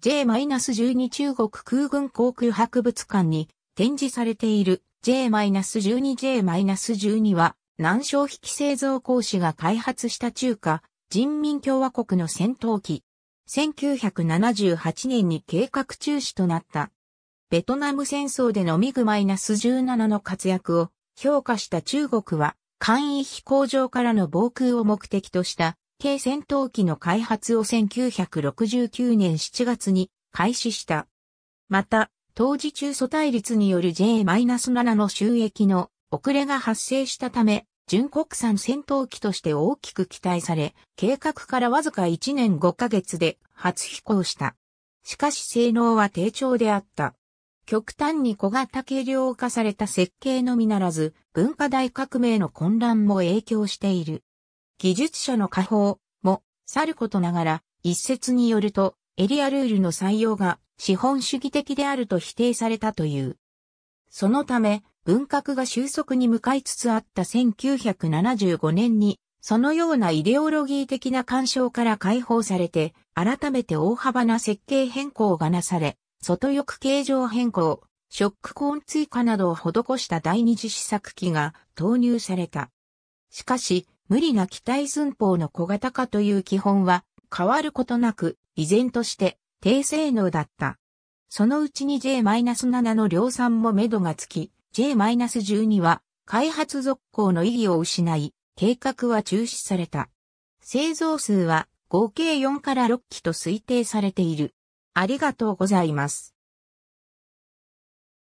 J-12 中国空軍航空博物館に展示されている J-12J-12 は南小引き製造工士が開発した中華人民共和国の戦闘機。1978年に計画中止となった。ベトナム戦争でのミグ -17 の活躍を評価した中国は、簡易飛行場からの防空を目的とした系戦闘機の開発を1969年7月に開始した。また、当時中素対率による J-7 の収益の遅れが発生したため、純国産戦闘機として大きく期待され、計画からわずか1年5ヶ月で初飛行した。しかし性能は低調であった。極端に小型軽量化された設計のみならず、文化大革命の混乱も影響している。技術者の下方も、さることながら、一説によると、エリアルールの採用が資本主義的であると否定されたという。そのため、文革が収束に向かいつつあった1975年に、そのようなイデオロギー的な干渉から解放されて、改めて大幅な設計変更がなされ、外翼形状変更、ショックコーン追加などを施した第二次試作機が投入された。しかし、無理な機体寸法の小型化という基本は変わることなく依然として低性能だった。そのうちに J-7 の量産も目処がつき、J-12 は開発続行の意義を失い、計画は中止された。製造数は合計4から6機と推定されている。ありがとうございます。